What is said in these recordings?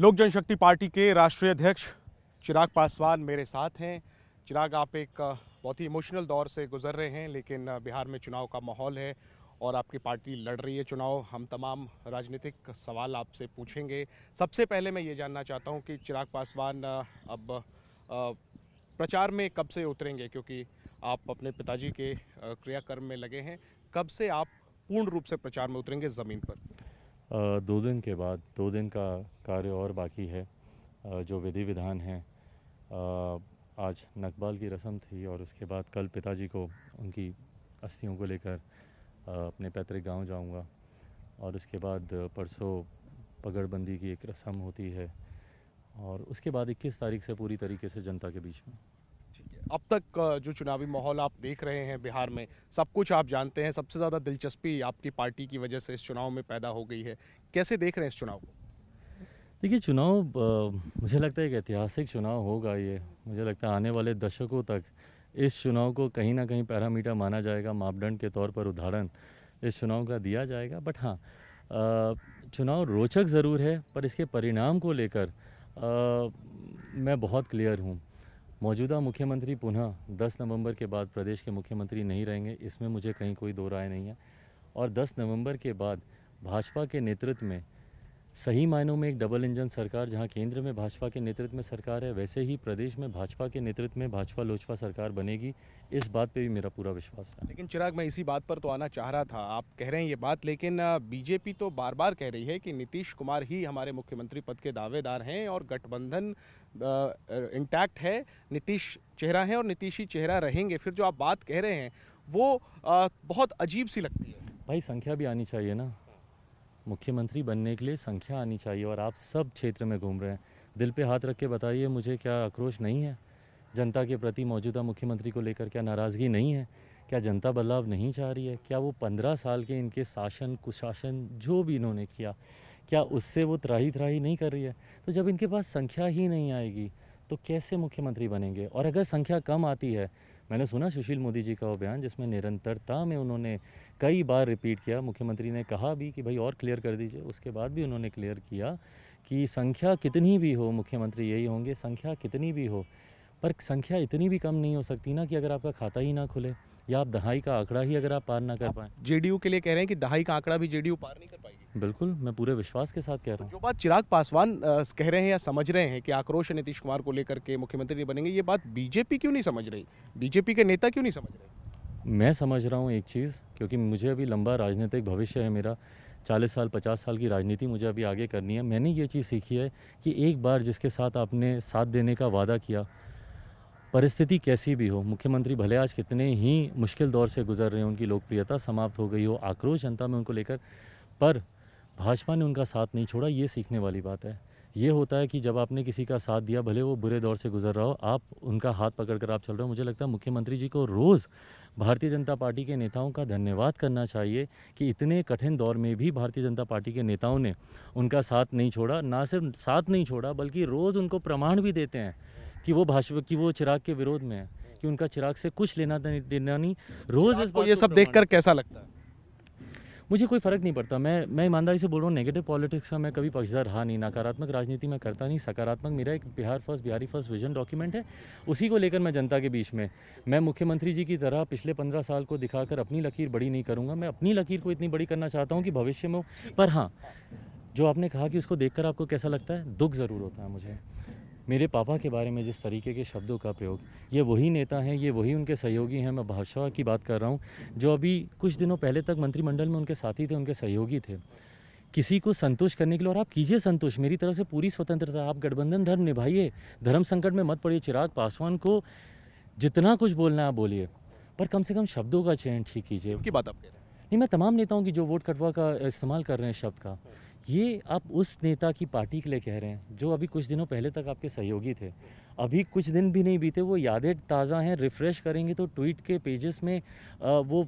लोक जनशक्ति पार्टी के राष्ट्रीय अध्यक्ष चिराग पासवान मेरे साथ हैं चिराग आप एक बहुत ही इमोशनल दौर से गुजर रहे हैं लेकिन बिहार में चुनाव का माहौल है और आपकी पार्टी लड़ रही है चुनाव हम तमाम राजनीतिक सवाल आपसे पूछेंगे सबसे पहले मैं ये जानना चाहता हूँ कि चिराग पासवान अब प्रचार में कब से उतरेंगे क्योंकि आप अपने पिताजी के क्रियाकर्म में लगे हैं कब से आप पूर्ण रूप से प्रचार में उतरेंगे ज़मीन पर दो दिन के बाद दो दिन का कार्य और बाकी है जो विधि विधान है आज नकबाल की रस्म थी और उसके बाद कल पिताजी को उनकी अस्थियों को लेकर अपने पैतृक गांव जाऊंगा और उसके बाद परसों पगड़बंदी की एक रस्म होती है और उसके बाद 21 तारीख से पूरी तरीके से जनता के बीच में अब तक जो चुनावी माहौल आप देख रहे हैं बिहार में सब कुछ आप जानते हैं सबसे ज़्यादा दिलचस्पी आपकी पार्टी की वजह से इस चुनाव में पैदा हो गई है कैसे देख रहे हैं इस चुनाव को देखिए चुनाव मुझे लगता है एक ऐतिहासिक चुनाव होगा ये मुझे लगता है आने वाले दशकों तक इस चुनाव को कहीं ना कहीं पैरामीटर माना जाएगा मापदंड के तौर पर उदाहरण इस चुनाव का दिया जाएगा बट हाँ चुनाव रोचक ज़रूर है पर इसके परिणाम को लेकर मैं बहुत क्लियर हूँ मौजूदा मुख्यमंत्री पुनः 10 नवंबर के बाद प्रदेश के मुख्यमंत्री नहीं रहेंगे इसमें मुझे कहीं कोई दो राय नहीं है और 10 नवंबर के बाद भाजपा के नेतृत्व में सही मायनों में एक डबल इंजन सरकार जहां केंद्र में भाजपा के नेतृत्व में सरकार है वैसे ही प्रदेश में भाजपा के नेतृत्व में भाजपा लोजपा सरकार बनेगी इस बात पे भी मेरा पूरा विश्वास है लेकिन चिराग मैं इसी बात पर तो आना चाह रहा था आप कह रहे हैं ये बात लेकिन बीजेपी तो बार बार कह रही है कि नीतीश कुमार ही हमारे मुख्यमंत्री पद के दावेदार हैं और गठबंधन इंटैक्ट है नीतीश चेहरा है और नीतीश ही चेहरा रहेंगे फिर जो आप बात कह रहे हैं वो बहुत अजीब सी लगती है भाई संख्या भी आनी चाहिए ना मुख्यमंत्री बनने के लिए संख्या आनी चाहिए और आप सब क्षेत्र में घूम रहे हैं दिल पे हाथ रख के बताइए मुझे क्या आक्रोश नहीं है जनता के प्रति मौजूदा मुख्यमंत्री को लेकर क्या नाराज़गी नहीं है क्या जनता बदलाव नहीं चाह रही है क्या वो पंद्रह साल के इनके शासन कुशासन जो भी इन्होंने किया क्या उससे वो त्राही त्राही नहीं कर रही है तो जब इनके पास संख्या ही नहीं आएगी तो कैसे मुख्यमंत्री बनेंगे और अगर संख्या कम आती है मैंने सुना सुशील मोदी जी का बयान जिसमें निरंतरता में उन्होंने कई बार रिपीट किया मुख्यमंत्री ने कहा भी कि भाई और क्लियर कर दीजिए उसके बाद भी उन्होंने क्लियर किया कि संख्या कितनी भी हो मुख्यमंत्री यही होंगे संख्या कितनी भी हो पर संख्या इतनी भी कम नहीं हो सकती ना कि अगर आपका खाता ही ना खुले या आप दहाई का आंकड़ा ही अगर आप पार ना कर पाए जेडीयू के लिए कह रहे हैं कि दहाई का आंकड़ा भी जेडीयू पार नहीं कर पाएगी बिल्कुल मैं पूरे विश्वास के साथ कह रहा तो हूँ जो बात चिराग पासवान कह रहे हैं या समझ रहे हैं कि आक्रोश नीतीश कुमार को लेकर के मुख्यमंत्री नहीं बनेंगे ये बात बीजेपी क्यों नहीं समझ रही बीजेपी के नेता क्यों नहीं समझ रहे मैं समझ रहा हूँ एक चीज़ क्योंकि मुझे अभी लंबा राजनीतिक भविष्य है मेरा चालीस साल पचास साल की राजनीति मुझे अभी आगे करनी है मैंने ये चीज़ सीखी है कि एक बार जिसके साथ आपने साथ देने का वादा किया परिस्थिति कैसी भी हो मुख्यमंत्री भले आज कितने ही मुश्किल दौर से गुजर रहे हैं उनकी लोकप्रियता समाप्त हो गई हो आक्रोश जनता में उनको लेकर पर भाजपा ने उनका साथ नहीं छोड़ा ये सीखने वाली बात है ये होता है कि जब आपने किसी का साथ दिया भले वो बुरे दौर से गुजर रहा हो आप उनका हाथ पकड़ कर आप चल रहे हो मुझे लगता है मुख्यमंत्री जी को रोज़ भारतीय जनता पार्टी के नेताओं का धन्यवाद करना चाहिए कि इतने कठिन दौर में भी भारतीय जनता पार्टी के नेताओं ने उनका साथ नहीं छोड़ा ना सिर्फ साथ नहीं छोड़ा बल्कि रोज़ उनको प्रमाण भी देते हैं कि वो भाजपा की वो चिराग के विरोध में है कि उनका चिराग से कुछ लेना देना नहीं रोज़ ये सब देख कैसा लगता है मुझे कोई फ़र्क नहीं पड़ता मैं मैं ईमानदारी से बोल रहा हूँ नेगेटिव पॉलिटिक्स का मैं कभी पक्षधर रहा नहीं नकारात्मक राजनीति मैं करता नहीं सकारात्मक मेरा एक Bihar first Bihari first vision document है उसी को लेकर मैं जनता के बीच में मैं मुख्यमंत्री जी की तरह पिछले पंद्रह साल को दिखाकर अपनी लकीर बड़ी नहीं करूँगा मैं अपनी लकीर को इतनी बड़ी करना चाहता हूँ कि भविष्य में पर हाँ जो आपने कहा कि उसको देखकर आपको कैसा लगता है दुख ज़रूर होता है मुझे मेरे पापा के बारे में जिस तरीके के शब्दों का प्रयोग ये वही नेता हैं ये वही उनके सहयोगी हैं मैं भाजपा की बात कर रहा हूँ जो अभी कुछ दिनों पहले तक मंत्रिमंडल में उनके साथी थे उनके सहयोगी थे किसी को संतुष्ट करने के लिए और आप कीजिए संतुष्ट मेरी तरफ से पूरी स्वतंत्रता आप गठबंधन धर्म निभाइए धर्म संकट में मत पड़िए चिराग पासवान को जितना कुछ बोलना है बोलिए पर कम से कम शब्दों का चयन ठीक कीजिए की बात आप नहीं मैं तमाम नेताओं की जो वोट कटवा का इस्तेमाल कर रहे हैं शब्द का ये आप उस नेता की पार्टी के लिए कह रहे हैं जो अभी कुछ दिनों पहले तक आपके सहयोगी थे अभी कुछ दिन भी नहीं बीते वो यादें ताज़ा हैं रिफ़्रेश करेंगे तो ट्वीट के पेजेस में वो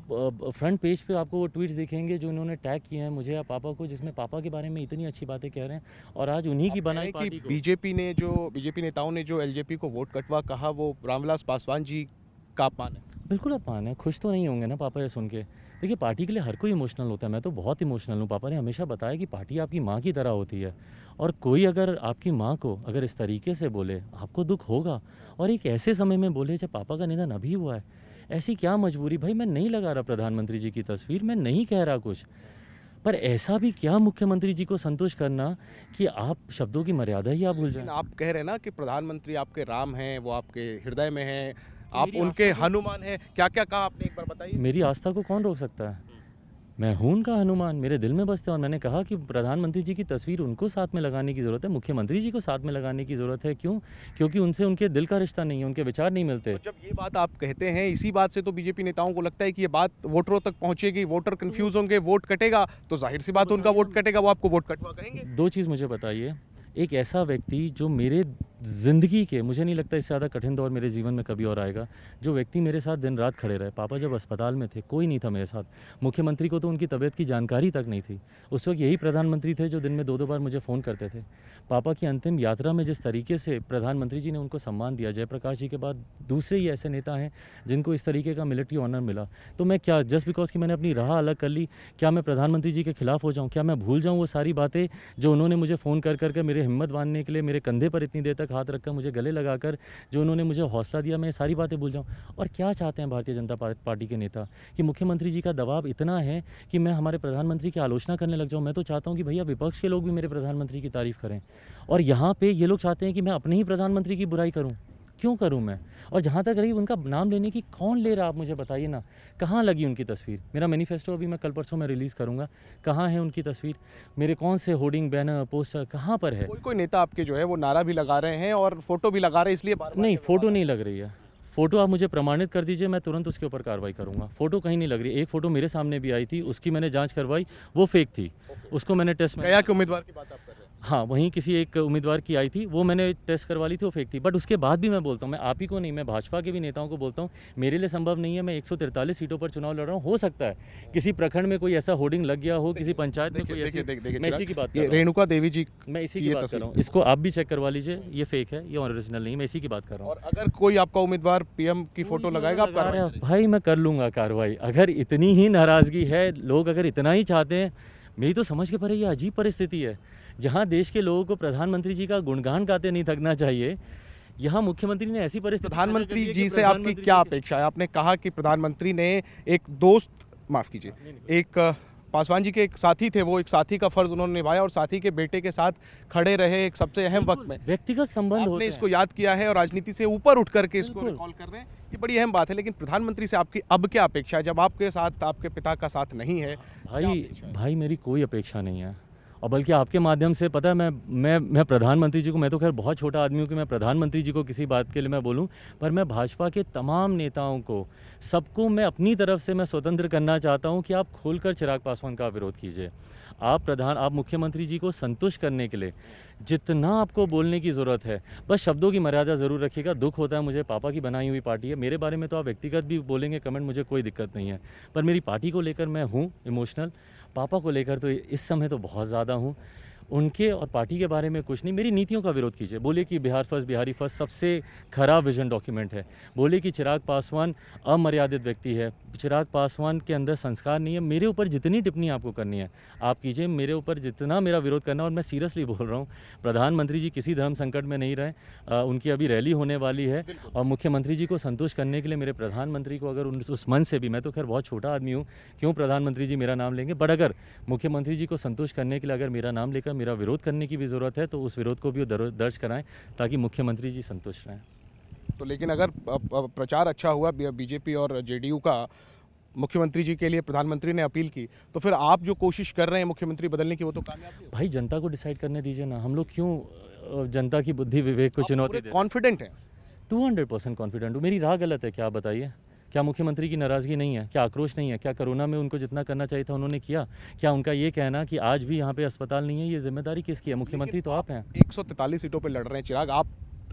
फ्रंट पेज पे आपको वो ट्वीट्स दिखेंगे जो उन्होंने टैग किए हैं मुझे या पापा को जिसमें पापा के बारे में इतनी अच्छी बातें कह रहे हैं और आज उन्हीं की बनाई कि बीजेपी ने जो बीजेपी नेताओं ने जो एल को वोट कटवा कहा वो रामविलास पासवान जी का अपमान है बिल्कुल अपमान है खुश तो नहीं होंगे ना पापा ये सुन के देखिए पार्टी के लिए हर कोई इमोशनल होता है मैं तो बहुत इमोशनल हूँ पापा ने हमेशा बताया कि पार्टी आपकी माँ की तरह होती है और कोई अगर आपकी माँ को अगर इस तरीके से बोले आपको दुख होगा और एक ऐसे समय में बोले जब पापा का निधन अभी हुआ है ऐसी क्या मजबूरी भाई मैं नहीं लगा रहा प्रधानमंत्री जी की तस्वीर मैं नहीं कह रहा कुछ पर ऐसा भी क्या मुख्यमंत्री जी को संतुष्ट करना कि आप शब्दों की मर्यादा ही आप भूल जाए आप कह रहे हैं ना कि प्रधानमंत्री आपके राम हैं वो आपके हृदय में हैं आप उनके हनुमान हैं क्या क्या कहा आपने एक बार बताइए मेरी आस्था को कौन रोक सकता है मैं हूँ उनका हनुमान मेरे दिल में बसते हैं और मैंने कहा कि प्रधानमंत्री जी की तस्वीर उनको साथ में लगाने की ज़रूरत है मुख्यमंत्री जी को साथ में लगाने की ज़रूरत है क्यों क्योंकि उनसे उनके दिल का रिश्ता नहीं है उनके विचार नहीं मिलते तो जब ये बात आप कहते हैं इसी बात से तो बीजेपी नेताओं को लगता है कि ये बात वोटरों तक पहुँचेगी वोटर कन्फ्यूज़ होंगे वोट कटेगा तो जाहिर सी बात उनका तो वोट कटेगा वो आपको वोट कटवा कहेंगे दो चीज़ मुझे बताइए एक ऐसा व्यक्ति जो मेरे ज़िंदगी के मुझे नहीं लगता इससे ज़्यादा कठिन दौर मेरे जीवन में कभी और आएगा जो व्यक्ति मेरे साथ दिन रात खड़े रहे पापा जब अस्पताल में थे कोई नहीं था मेरे साथ मुख्यमंत्री को तो उनकी तबीयत की जानकारी तक नहीं थी उस वक्त यही प्रधानमंत्री थे जो दिन में दो दो बार मुझे फ़ोन करते थे पापा की अंतिम यात्रा में जिस तरीके से प्रधानमंत्री जी ने उनको सम्मान दिया जयप्रकाश जी के बाद दूसरे ही ऐसे नेता हैं जिनको इस तरीके का मिलिट्री ऑनर मिला तो मैं क्या जस्ट बिकॉज कि मैंने अपनी राह अलग कर ली क्या मैं प्रधानमंत्री जी के खिलाफ हो जाऊँ क्या मैं भूल जाऊँ वो सारी बातें जो उन्होंने मुझे फ़ोन कर करके मेरे मुझे हिम्मत बांधने के लिए मेरे कंधे पर इतनी देर तक हाथ रखकर मुझे गले लगाकर जो उन्होंने मुझे हौसला दिया मैं सारी बातें भूल जाऊँ और क्या चाहते हैं भारतीय जनता पार्टी के नेता कि मुख्यमंत्री जी का दबाव इतना है कि मैं हमारे प्रधानमंत्री की आलोचना करने लग जाऊँ मैं तो चाहता हूँ कि भैया विपक्ष के लोग भी मेरे प्रधानमंत्री की तारीफ़ करें और यहाँ पर ये लोग चाहते हैं कि मैं अपने ही प्रधानमंत्री की बुराई करूँ क्यों करूँ मैं और जहाँ तक रही उनका नाम लेने की कौन ले रहा आप मुझे बताइए ना कहाँ लगी उनकी तस्वीर मेरा मैनिफेस्टो अभी मैं कल परसों में रिलीज़ करूँगा कहाँ है उनकी तस्वीर मेरे कौन से होर्डिंग बैनर पोस्टर कहाँ पर है कोई कोई नेता आपके जो है वो नारा भी लगा रहे हैं और फोटो भी लगा रहे हैं इसलिए नहीं फोटो नहीं लग रही है फ़ोटो आप मुझे प्रमाणित कर दीजिए मैं तुरंत उसके ऊपर कार्रवाई करूंगा फ़ोटो कहीं नहीं लग रही एक फ़ोटो मेरे सामने भी आई थी उसकी मैंने जांच करवाई वो फेक थी उसको मैंने टेस्ट में गया के उम्मीदवार की बात आप कर रहे हैं हाँ वहीं किसी एक उम्मीदवार की आई थी वो मैंने टेस्ट करवा ली थी वो फेक थी बट उसके बाद भी मैं बोलता हूँ मैं आप ही को नहीं मैं भाजपा के भी नेताओं को बोलता हूँ मेरे लिए संभव नहीं है मैं एक सीटों पर चुनाव लड़ रहा हूँ हो सकता है किसी प्रखंड में कोई ऐसा होर्डिंग लग गया हो किसी पंचायत में कोई ऐसी मैं इसी की बात रेणुका देवी जी मैं इसी की बात कर रहा हूँ इसको आप भी चेक करवा लीजिए ये फेक है ये ऑरिजिनल नहीं मैं इसी की बात कर रहा हूँ अगर कोई आपका उम्मीदवार पी की फोटो लगाएगा आप भाई मैं कर लूँगा कार्रवाई अगर इतनी ही नाराज़गी है लोग अगर इतना ही चाहते हैं मेरी तो समझ के परे ये अजीब परिस्थिति है जहाँ देश के लोगों को प्रधानमंत्री जी का गुणगान गाते नहीं थकना चाहिए यहाँ मुख्यमंत्री ने ऐसी परिस्थिति प्रधानमंत्री जी से आपकी क्या अपेक्षा है आपने कहा कि प्रधानमंत्री ने एक दोस्त माफ़ कीजिए एक पासवान जी के एक साथी थे वो एक साथी का फर्ज उन्होंने निभाया और साथी के बेटे के साथ खड़े रहे एक सबसे अहम वक्त में व्यक्तिगत संबंध आपने इसको याद किया है और राजनीति से ऊपर उठ करके इसको कॉल कर रहे हैं ये बड़ी अहम बात है लेकिन प्रधानमंत्री से आपकी अब क्या अपेक्षा है जब आपके साथ आपके पिता का साथ नहीं है भाई भाई मेरी कोई अपेक्षा नहीं है और बल्कि आपके माध्यम से पता है मैं मैं मैं प्रधानमंत्री जी को मैं तो खैर बहुत छोटा आदमी हूँ कि मैं प्रधानमंत्री जी को किसी बात के लिए मैं बोलूँ पर मैं भाजपा के तमाम नेताओं को सबको मैं अपनी तरफ से मैं स्वतंत्र करना चाहता हूँ कि आप खोलकर चिराग पासवान का विरोध कीजिए आप प्रधान आप मुख्यमंत्री जी को संतुष्ट करने के लिए जितना आपको बोलने की ज़रूरत है बस शब्दों की मर्यादा ज़रूर रखिएगा दुख होता है मुझे पापा की बनाई हुई पार्टी है मेरे बारे में तो आप व्यक्तिगत भी बोलेंगे कमेंट मुझे कोई दिक्कत नहीं है पर मेरी पार्टी को लेकर मैं हूँ इमोशनल पापा को लेकर तो इस समय तो बहुत ज़्यादा हूँ उनके और पार्टी के बारे में कुछ नहीं मेरी नीतियों का विरोध कीजिए बोले कि बिहार फर्स्ट बिहारी फर्स्ट सबसे खराब विजन डॉक्यूमेंट है बोले कि चिराग पासवान अमर्यादित व्यक्ति है चिराग पासवान के अंदर संस्कार नहीं है मेरे ऊपर जितनी टिप्पणी आपको करनी है आप कीजिए मेरे ऊपर जितना मेरा विरोध करना और मैं सीरियसली बोल रहा हूँ प्रधानमंत्री जी किसी धर्म संकट में नहीं रहे उनकी अभी रैली होने वाली है और मुख्यमंत्री जी को संतुष्ट करने के लिए मेरे प्रधानमंत्री को अगर उस मन से भी मैं तो खैर बहुत छोटा आदमी हूँ क्यों प्रधानमंत्री जी मेरा नाम लेंगे बट अगर मुख्यमंत्री जी को संतुष्ट करने के लिए अगर मेरा नाम लेकर मेरा विरोध करने की भी ज़रूरत है तो उस विरोध को भी दर्ज कराएं ताकि मुख्यमंत्री जी संतुष्ट रहें तो लेकिन अगर प्रचार अच्छा हुआ बीजेपी और जेडीयू का मुख्यमंत्री जी के लिए प्रधानमंत्री ने अपील की तो फिर आप जो कोशिश कर रहे हैं मुख्यमंत्री बदलने की वो तो भाई जनता को डिसाइड करने दीजिए ना हम लोग क्यों जनता की बुद्धि विवेक को चुनौती कॉन्फिडेंट है टू हंड्रेड परसेंट कॉन्फिडेंट मेरी राह गलत है क्या बताइए क्या मुख्यमंत्री की नाराज़गी नहीं है क्या आक्रोश नहीं है क्या कोरोना में उनको जितना करना चाहिए था उन्होंने किया क्या उनका ये कहना कि आज भी यहाँ पे अस्पताल नहीं है ये जिम्मेदारी किसकी है मुख्यमंत्री तो आप हैं एक सीटों पर लड़ रहे हैं चिराग आप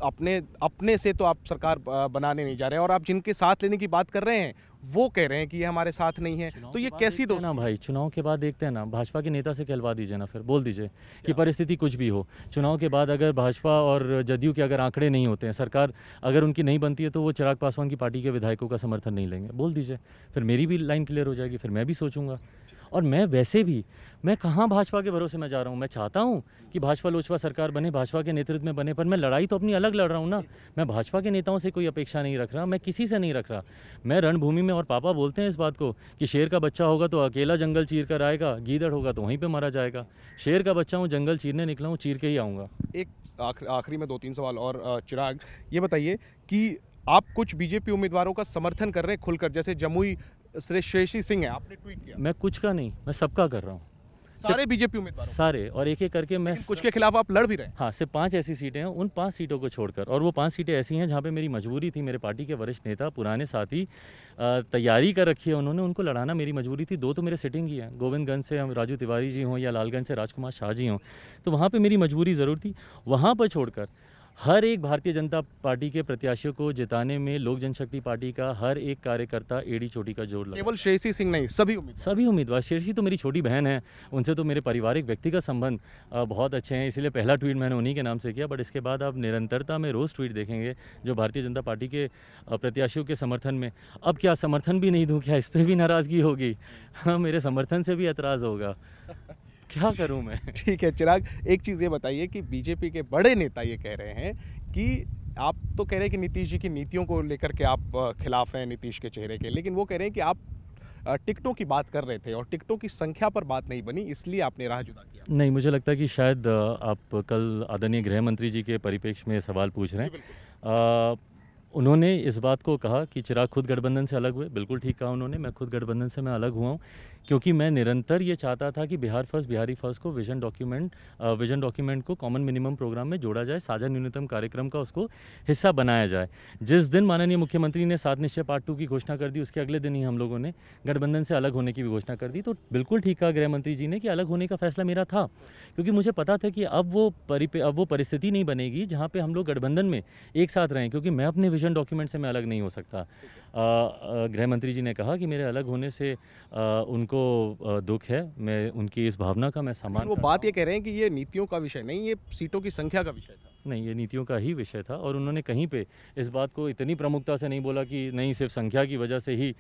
अपने अपने से तो आप सरकार बनाने नहीं जा रहे हैं और आप जिनके साथ लेने की बात कर रहे हैं वो कह रहे हैं कि ये हमारे साथ नहीं है तो ये कैसी दो ना भाई चुनाव के बाद देखते हैं ना भाजपा के नेता से कहलवा दीजिए ना फिर बोल दीजिए कि परिस्थिति कुछ भी हो चुनाव के बाद अगर भाजपा और जदयू के अगर आंकड़े नहीं होते हैं सरकार अगर उनकी नहीं बनती है तो वो चिराग पासवान की पार्टी के विधायकों का समर्थन नहीं लेंगे बोल दीजिए फिर मेरी भी लाइन क्लियर हो जाएगी फिर मैं भी सोचूंगा और मैं वैसे भी मैं कहाँ भाजपा के भरोसे में जा रहा हूँ मैं चाहता हूँ कि भाजपा लोजपा सरकार बने भाजपा के नेतृत्व में बने पर मैं लड़ाई तो अपनी अलग लड़ रहा हूँ ना मैं भाजपा के नेताओं से कोई अपेक्षा नहीं रख रहा मैं किसी से नहीं रख रहा मैं रणभूमि में और पापा बोलते हैं इस बात को कि शेर का बच्चा होगा तो अकेला जंगल चीर कर आएगा गीदड़ होगा तो वहीं पर मारा जाएगा शेर का बच्चा हूँ जंगल चीरने निकला हूँ चीर के ही आऊँगा एक आखिरी में दो तीन सवाल और चिराग ये बताइए कि आप कुछ बीजेपी उम्मीदवारों का समर्थन कर रहे हैं खुलकर जैसे जमुई श्रेषी सिंह है आपने ट्वीट किया मैं कुछ का नहीं मैं सबका कर रहा हूँ सारे बीजेपी उम्मीदवार सारे और एक एक करके मैं कुछ के खिलाफ आप लड़ भी रहे हाँ सिर्फ पांच ऐसी सीटें हैं उन पांच सीटों को छोड़कर और वो पांच सीटें ऐसी हैं जहाँ पे मेरी मजबूरी थी मेरे पार्टी के वरिष्ठ नेता पुराने साथी तैयारी कर रखी है उन्होंने उनको लड़ाना मेरी मजबूरी थी दो तो मेरे सिटिंग ही हैं गोविंदगंज से हम राजू तिवारी जी हों या लालगंज से राजकुमार शाह जी हों तो वहाँ पर मेरी मजबूरी ज़रूर थी वहाँ पर छोड़कर हर एक भारतीय जनता पार्टी के प्रत्याशियों को जिताने में लोक जनशक्ति पार्टी का हर एक कार्यकर्ता एड़ी चोटी का जोर लगा केवल शेरसी सिंह नहीं सभी उम्मीदवार सभी उम्मीदवार शेरसी तो मेरी छोटी बहन है उनसे तो मेरे पारिवारिक का संबंध बहुत अच्छे हैं इसलिए पहला ट्वीट मैंने उन्हीं के नाम से किया बट इसके बाद आप निरंतरता में रोज़ ट्वीट देखेंगे जो भारतीय जनता पार्टी के प्रत्याशियों के समर्थन में अब क्या समर्थन भी नहीं दूँ क्या इस पर भी नाराज़गी होगी हाँ मेरे समर्थन से भी एतराज़ होगा क्या करूं मैं ठीक है चिराग एक चीज़ ये बताइए कि बीजेपी के बड़े नेता ये कह रहे हैं कि आप तो कह रहे हैं कि नीतीश जी की नीतियों को लेकर के आप खिलाफ हैं नीतीश के चेहरे के लेकिन वो कह रहे हैं कि आप टिकटों की बात कर रहे थे और टिकटों की संख्या पर बात नहीं बनी इसलिए आपने राह जुदा किया नहीं मुझे लगता है कि शायद आप कल आदरणीय गृह मंत्री जी के परिपेक्ष में सवाल पूछ रहे हैं उन्होंने इस बात को कहा कि चिराग खुद गठबंधन से अलग हुए बिल्कुल ठीक कहा उन्होंने मैं खुद गठबंधन से मैं अलग हुआ हूँ क्योंकि मैं निरंतर ये चाहता था कि बिहार फर्स्ट बिहारी फर्स्ट को विजन डॉक्यूमेंट विजन डॉक्यूमेंट को कॉमन मिनिमम प्रोग्राम में जोड़ा जाए साझा न्यूनतम कार्यक्रम का उसको हिस्सा बनाया जाए जिस दिन माननीय मुख्यमंत्री ने सात निश्चय पार्ट टू की घोषणा कर दी उसके अगले दिन ही हम लोगों ने गठबंधन से अलग होने की भी घोषणा कर दी तो बिल्कुल ठीक कहा गृहमंत्री जी ने कि अलग होने का फैसला मेरा था क्योंकि मुझे पता था कि अब वो परिपे अब वो परिस्थिति नहीं बनेगी जहाँ पर हम लोग गठबंधन में एक साथ रहें क्योंकि मैं अपने विजन डॉक्यूमेंट से मैं अलग नहीं हो सकता गृह मंत्री जी ने कहा कि मेरे अलग होने से आ, उनको दुख है मैं उनकी इस भावना का मैं सामान वो बात ये कह रहे हैं कि ये नीतियों का विषय नहीं ये सीटों की संख्या का विषय था नहीं ये नीतियों का ही विषय था और उन्होंने कहीं पे इस बात को इतनी प्रमुखता से नहीं बोला कि नहीं सिर्फ संख्या की वजह से ही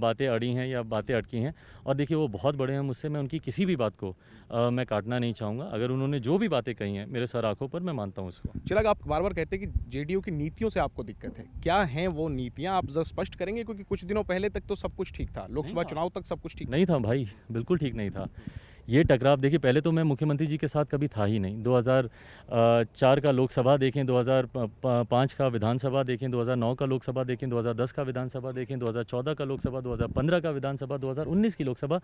बातें अड़ी हैं या बातें अटकी हैं और देखिए वो बहुत बड़े हैं मुझसे मैं उनकी किसी भी बात को आ, मैं काटना नहीं चाहूँगा अगर उन्होंने जो भी बातें कही हैं मेरे सर आँखों पर मैं मानता हूँ उसको चिराग आप बार बार कहते हैं कि जे की नीतियों से आपको दिक्कत है क्या हैं वो नीतियाँ आप जरा स्पष्ट करेंगे क्योंकि कुछ दिनों पहले तक तो सब कुछ ठीक था लोकसभा चुनाव तक सब कुछ ठीक नहीं था भाई बिल्कुल ठीक नहीं था ये टकराव देखिए पहले तो मैं मुख्यमंत्री जी के साथ कभी था ही नहीं 2004 का लोकसभा देखें 2005 का विधानसभा देखें 2009 का लोकसभा देखें 2010 का विधानसभा देखें 2014 का लोकसभा 2015 का विधानसभा 2019 की लोकसभा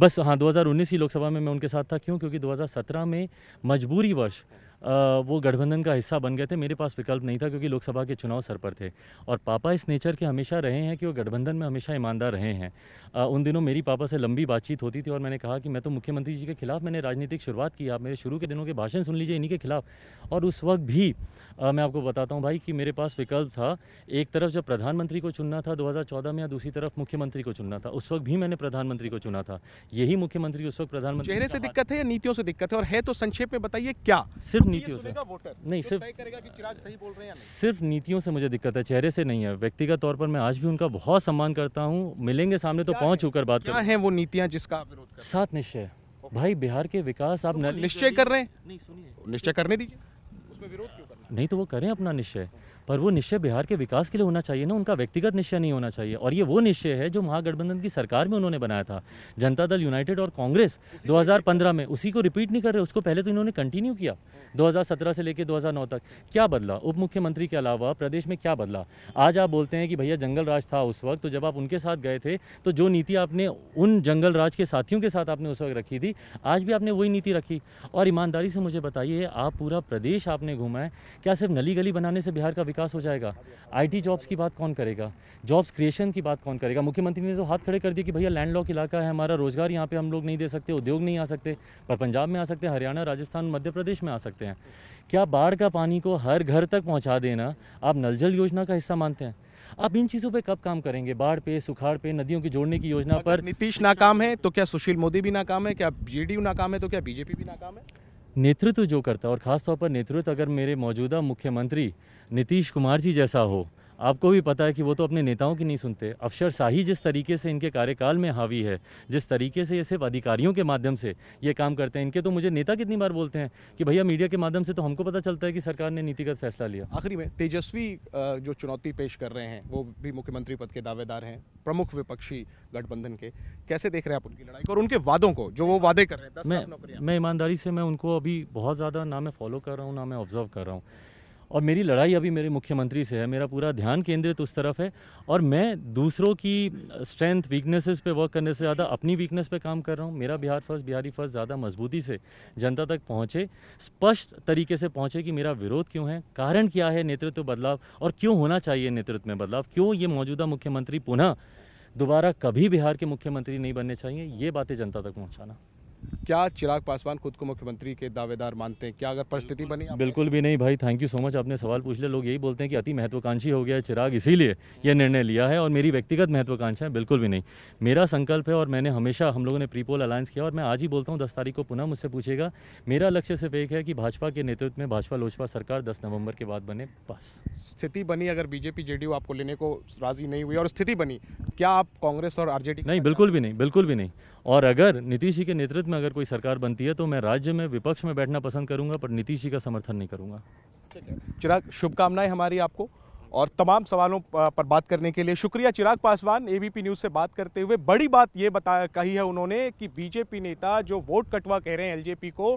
बस हाँ 2019 की लोकसभा में मैं उनके साथ था क्यों क्योंकि 2017 में मजबूरी वर्ष वो गठबंधन का हिस्सा बन गए थे मेरे पास विकल्प नहीं था क्योंकि लोकसभा के चुनाव सर पर थे और पापा इस नेचर के हमेशा रहे हैं कि वो गठबंधन में हमेशा ईमानदार रहे हैं उन दिनों मेरी पापा से लंबी बातचीत होती थी और मैंने कहा कि मैं तो मुख्यमंत्री जी के खिलाफ मैंने राजनीतिक शुरुआत की आप मेरे शुरू के दिनों के भाषण सुन लीजिए इन्हीं के खिलाफ और उस वक्त भी आ, मैं आपको बताता हूँ भाई कि मेरे पास विकल्प था एक तरफ जब प्रधानमंत्री को चुनना था 2014 में या दूसरी तरफ मुख्यमंत्री को चुनना था उस वक्त भी मैंने प्रधानमंत्री को चुना था यही मुख्यमंत्री उस वक्त प्रधानमंत्री चेहरे से दिक्कत है या नीतियों से दिक्कत है और है तो संक्षेप में बताइए क्या सिर्फ तो नीतियों से नहीं सिर्फ सिर्फ नीतियों से मुझे दिक्कत है चेहरे से नहीं है व्यक्तिगत तौर पर मैं आज भी उनका बहुत सम्मान करता हूँ मिलेंगे सामने तो पहुँच होकर बात कर है वो नीतियाँ जिसका सात निश्चय भाई बिहार के विकास आप निश्चय कर रहे हैं निश्चय करने दीजिए उसमें विरोध क्यों नहीं तो वो करें अपना निश्चय पर वो निश्चय बिहार के विकास के लिए होना चाहिए ना उनका व्यक्तिगत निश्चय नहीं होना चाहिए और ये वो निश्चय है जो महागठबंधन की सरकार में उन्होंने बनाया था जनता दल यूनाइटेड और कांग्रेस 2015 में उसी को रिपीट नहीं कर रहे उसको पहले तो इन्होंने कंटिन्यू किया 2017 से लेकर 2009 तक क्या बदला उप मुख्यमंत्री के अलावा प्रदेश में क्या बदला आज आप बोलते हैं कि भैया जंगल राज था उस वक्त तो जब आप उनके साथ गए थे तो जो नीति आपने उन जंगल राज के साथियों के साथ आपने उस वक्त रखी थी आज भी आपने वही नीति रखी और ईमानदारी से मुझे बताइए आप पूरा प्रदेश आपने घूमा है क्या सिर्फ नली गली बनाने से बिहार का विकास हो जाएगा आईटी जॉब्स की बात कौन करेगा जॉब्स क्रिएशन की बात कौन करेगा मुख्यमंत्री ने तो हाथ खड़े कर दिए कि भैया लैंड लॉक इलाका है हमारा रोजगार यहाँ पे हम लोग नहीं दे सकते उद्योग नहीं आ सकते पर पंजाब में आ सकते हैं हरियाणा राजस्थान मध्य प्रदेश में आ सकते हैं क्या बाढ़ का पानी को हर घर तक पहुँचा देना आप नल जल योजना का हिस्सा मानते हैं आप इन चीज़ों पे कब काम करेंगे बाढ़ पे सुखाड़ पे नदियों के जोड़ने की योजना पर नीतीश नाकाम है तो क्या सुशील मोदी भी नाकाम है क्या जेडीयू नाकाम है तो क्या बीजेपी भी नाकाम है नेतृत्व जो करता है और ख़ासतौर पर नेतृत्व अगर मेरे मौजूदा मुख्यमंत्री नीतीश कुमार जी जैसा हो आपको भी पता है कि वो तो अपने नेताओं की नहीं सुनते अफसर शाही जिस तरीके से इनके कार्यकाल में हावी है जिस तरीके से ये सिर्फ अधिकारियों के माध्यम से ये काम करते हैं इनके तो मुझे नेता कितनी बार बोलते हैं कि भैया मीडिया के माध्यम से तो हमको पता चलता है कि सरकार ने नीतिगत फैसला लिया आखिरी में तेजस्वी जो चुनौती पेश कर रहे हैं वो भी मुख्यमंत्री पद के दावेदार हैं प्रमुख विपक्षी गठबंधन के कैसे देख रहे हैं आप उनकी लड़ाई को और उनके वादों को जो वो वादे कर रहे हैं मैं मैं ईमानदारी से मैं उनको अभी बहुत ज़्यादा ना मैं फॉलो कर रहा हूँ ना मैं ऑब्जर्व कर रहा हूँ और मेरी लड़ाई अभी मेरे मुख्यमंत्री से है मेरा पूरा ध्यान केंद्रित उस तरफ है और मैं दूसरों की स्ट्रेंथ वीकनेसेस पे वर्क करने से ज़्यादा अपनी वीकनेस पे काम कर रहा हूँ मेरा बिहार फर्स्ट बिहारी फर्स्ट ज़्यादा मजबूती से जनता तक पहुँचे स्पष्ट तरीके से पहुँचे कि मेरा विरोध क्यों है कारण क्या है नेतृत्व बदलाव और क्यों होना चाहिए नेतृत्व में बदलाव क्यों ये मौजूदा मुख्यमंत्री पुनः दोबारा कभी बिहार के मुख्यमंत्री नहीं बनने चाहिए ये बातें जनता तक पहुँचाना क्या चिराग पासवान खुद को मुख्यमंत्री के दावेदार मानते हैं क्या अगर परिस्थिति बनी बिल्कुल भी नहीं भाई थैंक यू सो मच आपने सवाल पूछ लिया लोग यही बोलते हैं कि अति महत्वाकांक्षी हो गया है चिराग इसीलिए यह निर्णय लिया है और मेरी व्यक्तिगत महत्वाकांक्षा है बिल्कुल भी नहीं मेरा संकल्प है और मैंने हमेशा हम लोगों ने प्रीपोल अलायंस किया और मैं आज ही बोलता हूँ दस तारीख को पुनः मुझसे पूछेगा मेरा लक्ष्य सिर्फ एक है कि भाजपा के नेतृत्व में भाजपा लोजपा सरकार दस नवंबर के बाद बने पास स्थिति बनी अगर बीजेपी जेडीयू आपको लेने को राजी नहीं हुई और स्थिति बनी क्या आप कांग्रेस और आरजेडी नहीं बिल्कुल भी नहीं बिल्कुल भी नहीं और अगर नीतीश जी के नेतृत्व में अगर कोई सरकार बनती है तो मैं राज्य में विपक्ष में बैठना पसंद करूंगा पर नीतीश जी का समर्थन नहीं करूंगा चिराग शुभकामनाएं हमारी आपको और तमाम सवालों पर बात करने के लिए शुक्रिया चिराग पासवान एबीपी न्यूज़ से बात करते हुए बड़ी बात ये बता कही है उन्होंने कि बीजेपी नेता जो वोट कटवा कह रहे हैं एलजेपी को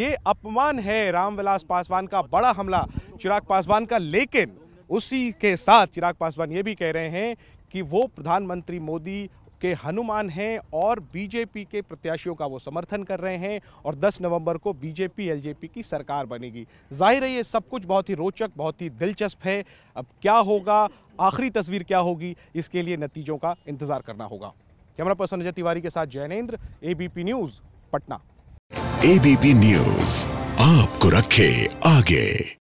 ये अपमान है रामविलास पासवान का बड़ा हमला चिराग पासवान का लेकिन उसी के साथ चिराग पासवान ये भी कह रहे हैं कि वो प्रधानमंत्री मोदी के हनुमान हैं और बीजेपी के प्रत्याशियों का वो समर्थन कर रहे हैं और 10 नवंबर को बीजेपी एलजेपी की सरकार बनेगी जाहिर है ये सब कुछ बहुत ही रोचक बहुत ही दिलचस्प है अब क्या होगा आखिरी तस्वीर क्या होगी इसके लिए नतीजों का इंतजार करना होगा कैमरा पर्सन अजय तिवारी के साथ Jainendra ABP news Patna ABP news आपको रखे आगे